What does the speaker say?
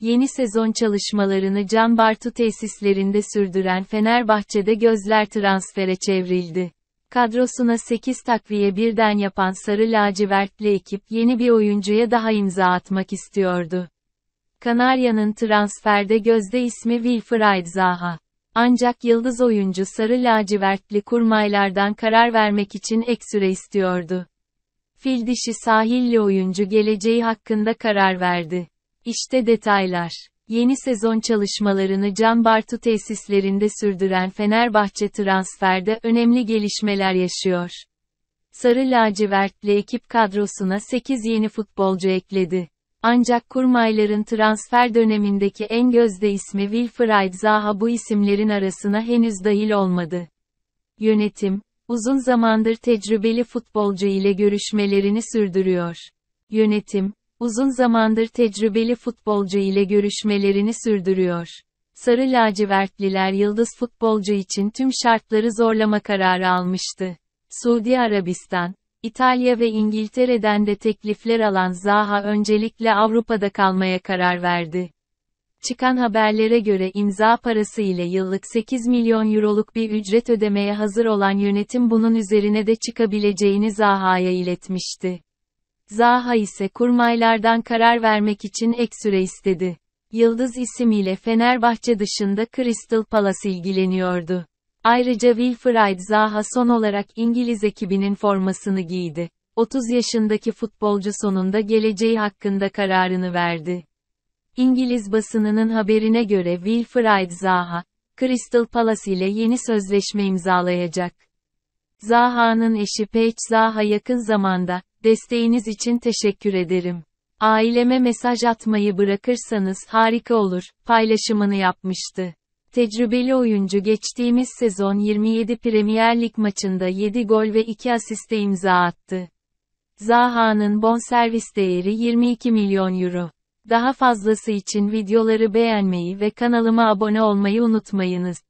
Yeni sezon çalışmalarını Can Bartu tesislerinde sürdüren Fenerbahçe'de gözler transfere çevrildi. Kadrosuna 8 takviye birden yapan Sarı Lacivertli ekip yeni bir oyuncuya daha imza atmak istiyordu. Kanarya'nın transferde gözde ismi Wilfried Zaha. Ancak yıldız oyuncu sarı lacivertli kurmaylardan karar vermek için ek süre istiyordu. Fil dişi sahilli oyuncu geleceği hakkında karar verdi. İşte detaylar. Yeni sezon çalışmalarını Can Bartu tesislerinde sürdüren Fenerbahçe transferde önemli gelişmeler yaşıyor. Sarı lacivertli ekip kadrosuna 8 yeni futbolcu ekledi. Ancak kurmayların transfer dönemindeki en gözde ismi Wilfried Zaha bu isimlerin arasına henüz dahil olmadı. Yönetim, uzun zamandır tecrübeli futbolcu ile görüşmelerini sürdürüyor. Yönetim, uzun zamandır tecrübeli futbolcu ile görüşmelerini sürdürüyor. Sarı lacivertliler yıldız futbolcu için tüm şartları zorlama kararı almıştı. Suudi Arabistan, İtalya ve İngiltere'den de teklifler alan Zaha öncelikle Avrupa'da kalmaya karar verdi. Çıkan haberlere göre imza parası ile yıllık 8 milyon euroluk bir ücret ödemeye hazır olan yönetim bunun üzerine de çıkabileceğini Zaha'ya iletmişti. Zaha ise kurmaylardan karar vermek için ek süre istedi. Yıldız isimiyle Fenerbahçe dışında Crystal Palace ilgileniyordu. Ayrıca Wilfried Zaha son olarak İngiliz ekibinin formasını giydi. 30 yaşındaki futbolcu sonunda geleceği hakkında kararını verdi. İngiliz basınının haberine göre Wilfried Zaha, Crystal Palace ile yeni sözleşme imzalayacak. Zaha'nın eşi Paige Zaha yakın zamanda, Desteğiniz için teşekkür ederim. Aileme mesaj atmayı bırakırsanız harika olur, paylaşımını yapmıştı. Tecrübeli oyuncu geçtiğimiz sezon 27 Premier Lig maçında 7 gol ve 2 asiste imza attı. Zaha'nın bonservis değeri 22 milyon euro. Daha fazlası için videoları beğenmeyi ve kanalıma abone olmayı unutmayınız.